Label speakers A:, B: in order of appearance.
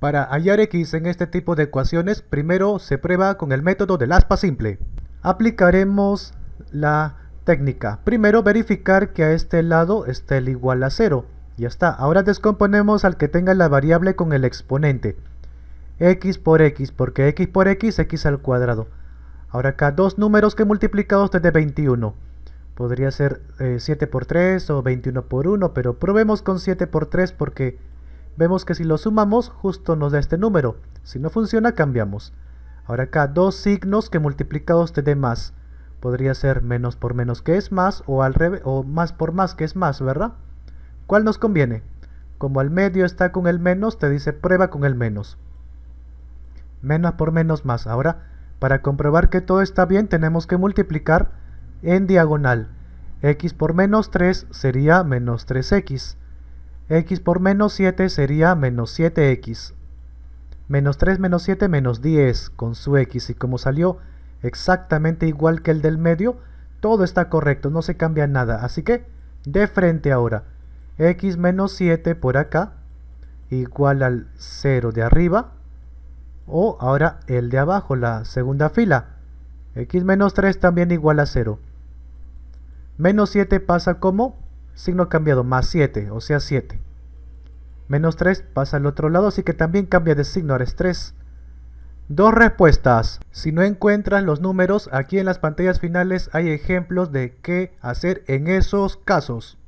A: Para hallar x en este tipo de ecuaciones, primero se prueba con el método del aspa simple. Aplicaremos la técnica. Primero verificar que a este lado esté el igual a 0. Ya está. Ahora descomponemos al que tenga la variable con el exponente. x por x, porque x por x, x al cuadrado. Ahora acá dos números que multiplicados desde 21. Podría ser 7 eh, por 3 o 21 por 1, pero probemos con 7 por 3 porque vemos que si lo sumamos justo nos da este número. Si no funciona, cambiamos. Ahora acá dos signos que multiplicados te dé más. Podría ser menos por menos que es más o al o más por más que es más, ¿verdad? ¿Cuál nos conviene? Como al medio está con el menos, te dice prueba con el menos. Menos por menos más. Ahora, para comprobar que todo está bien, tenemos que multiplicar en diagonal. x por menos 3 sería menos 3x x por menos 7 sería menos 7x. Menos 3 menos 7 menos 10 con su x. Y como salió exactamente igual que el del medio, todo está correcto, no se cambia nada. Así que, de frente ahora, x menos 7 por acá igual al 0 de arriba. O ahora el de abajo, la segunda fila. x menos 3 también igual a 0. Menos 7 pasa como signo cambiado, más 7, o sea 7. Menos 3 pasa al otro lado, así que también cambia de signo, ahora es 3. Dos respuestas. Si no encuentras los números, aquí en las pantallas finales hay ejemplos de qué hacer en esos casos.